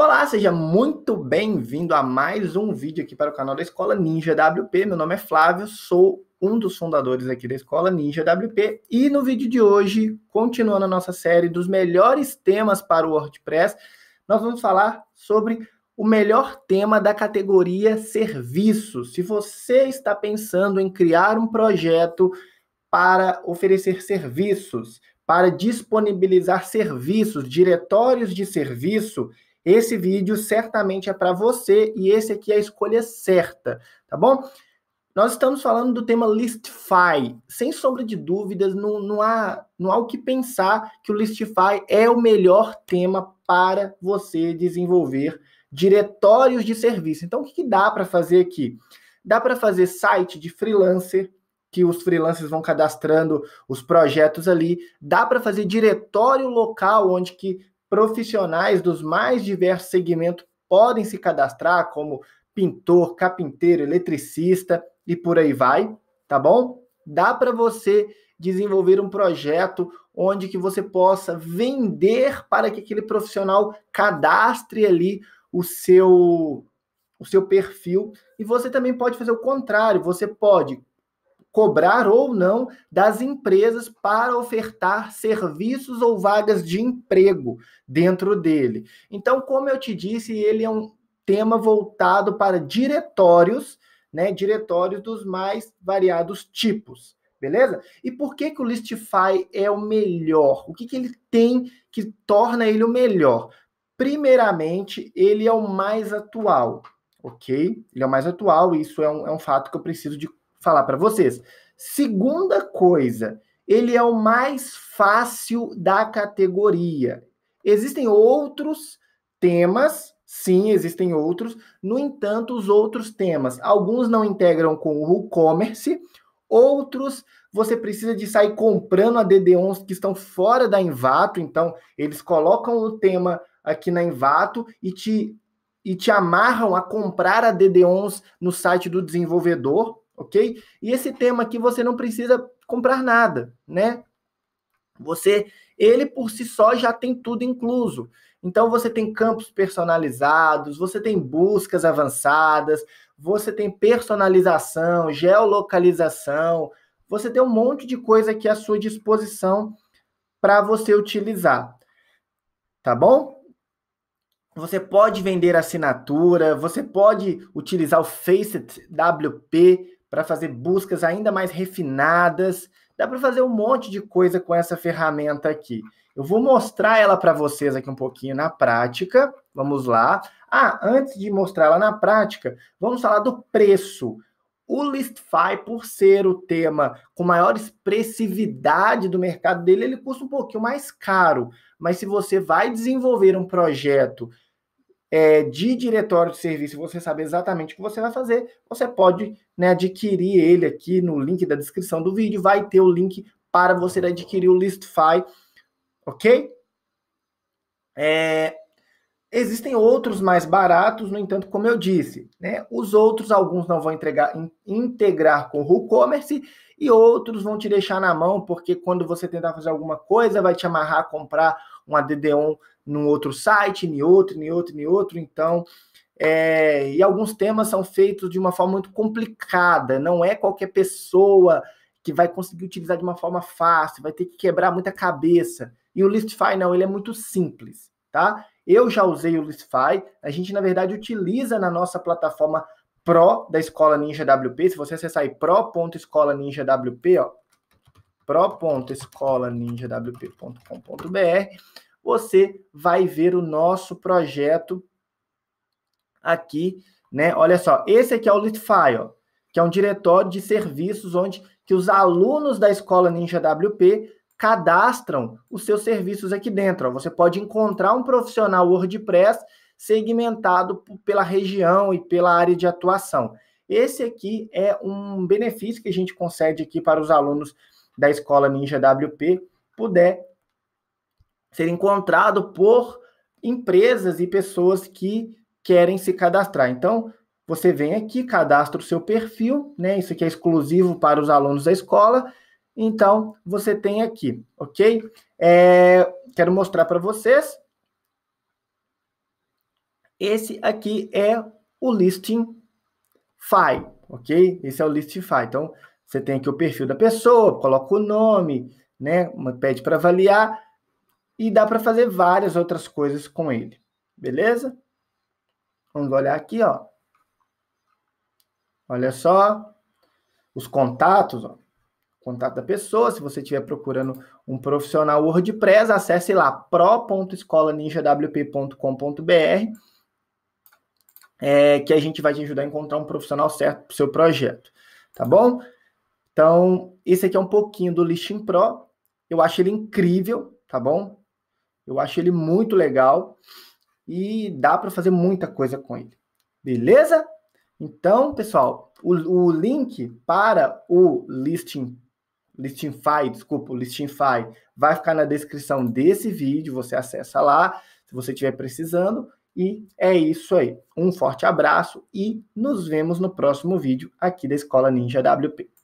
Olá, seja muito bem-vindo a mais um vídeo aqui para o canal da Escola Ninja WP. Meu nome é Flávio, sou um dos fundadores aqui da Escola Ninja WP e no vídeo de hoje, continuando a nossa série dos melhores temas para o WordPress, nós vamos falar sobre o melhor tema da categoria serviços. Se você está pensando em criar um projeto para oferecer serviços, para disponibilizar serviços, diretórios de serviço, esse vídeo certamente é para você e esse aqui é a escolha certa, tá bom? Nós estamos falando do tema Listify. Sem sombra de dúvidas, não, não, há, não há o que pensar que o Listify é o melhor tema para você desenvolver diretórios de serviço. Então, o que, que dá para fazer aqui? Dá para fazer site de freelancer, que os freelancers vão cadastrando os projetos ali. Dá para fazer diretório local, onde que profissionais dos mais diversos segmentos podem se cadastrar, como pintor, carpinteiro, eletricista e por aí vai, tá bom? Dá para você desenvolver um projeto onde que você possa vender para que aquele profissional cadastre ali o seu o seu perfil e você também pode fazer o contrário, você pode cobrar ou não das empresas para ofertar serviços ou vagas de emprego dentro dele. Então, como eu te disse, ele é um tema voltado para diretórios, né, diretórios dos mais variados tipos, beleza? E por que que o Listify é o melhor? O que que ele tem que torna ele o melhor? Primeiramente, ele é o mais atual, ok? Ele é o mais atual, isso é um, é um fato que eu preciso de falar para vocês. Segunda coisa, ele é o mais fácil da categoria. Existem outros temas, sim, existem outros. No entanto, os outros temas, alguns não integram com o WooCommerce, outros você precisa de sair comprando a DD11 que estão fora da Invato, então eles colocam o tema aqui na Invato e te e te amarram a comprar a DD11 no site do desenvolvedor, ok? E esse tema aqui você não precisa comprar nada, né? Você, ele por si só já tem tudo incluso. Então você tem campos personalizados, você tem buscas avançadas, você tem personalização, geolocalização, você tem um monte de coisa aqui à sua disposição para você utilizar. Tá bom? Você pode vender assinatura, você pode utilizar o Faceit WP para fazer buscas ainda mais refinadas. Dá para fazer um monte de coisa com essa ferramenta aqui. Eu vou mostrar ela para vocês aqui um pouquinho na prática. Vamos lá. Ah, antes de mostrar ela na prática, vamos falar do preço. O Listify, por ser o tema com maior expressividade do mercado dele, ele custa um pouquinho mais caro. Mas se você vai desenvolver um projeto é, de diretório de serviço você saber exatamente o que você vai fazer, você pode né, adquirir ele aqui no link da descrição do vídeo. Vai ter o link para você adquirir o Listify, ok? É, existem outros mais baratos, no entanto, como eu disse, né, os outros, alguns não vão entregar, integrar com o WooCommerce e outros vão te deixar na mão, porque quando você tentar fazer alguma coisa, vai te amarrar a comprar um add 1 num outro site, em outro, em outro, em outro. Então, é, e alguns temas são feitos de uma forma muito complicada, não é qualquer pessoa que vai conseguir utilizar de uma forma fácil, vai ter que quebrar muita cabeça. E o Listify não, ele é muito simples, tá? Eu já usei o Listify, a gente na verdade utiliza na nossa plataforma Pro da Escola Ninja WP, se você acessar aí pro.escolaninjawp, ó, pro.escolaninjawp.com.br, você vai ver o nosso projeto aqui, né? Olha só, esse aqui é o litfile ó, que é um diretório de serviços onde que os alunos da Escola Ninja WP cadastram os seus serviços aqui dentro. Ó. Você pode encontrar um profissional WordPress segmentado pela região e pela área de atuação. Esse aqui é um benefício que a gente concede aqui para os alunos da escola Ninja WP puder ser encontrado por empresas e pessoas que querem se cadastrar. Então, você vem aqui, cadastra o seu perfil, né? Isso aqui é exclusivo para os alunos da escola. Então, você tem aqui, ok? É, quero mostrar para vocês. Esse aqui é o Listing File, ok? Esse é o listing file. Então, você tem aqui o perfil da pessoa, coloca o nome, né? Pede para avaliar e dá para fazer várias outras coisas com ele. Beleza? Vamos olhar aqui, ó. Olha só os contatos, ó. Contato da pessoa, se você estiver procurando um profissional WordPress, acesse lá pro.escolaninjawp.com.br é, que a gente vai te ajudar a encontrar um profissional certo para o seu projeto, tá bom? Então, esse aqui é um pouquinho do Listing Pro. Eu acho ele incrível, tá bom? Eu acho ele muito legal e dá para fazer muita coisa com ele. Beleza? Então, pessoal, o, o link para o Listing Listingify, desculpa, o Listingify vai ficar na descrição desse vídeo, você acessa lá, se você estiver precisando. E é isso aí. Um forte abraço e nos vemos no próximo vídeo aqui da Escola Ninja WP.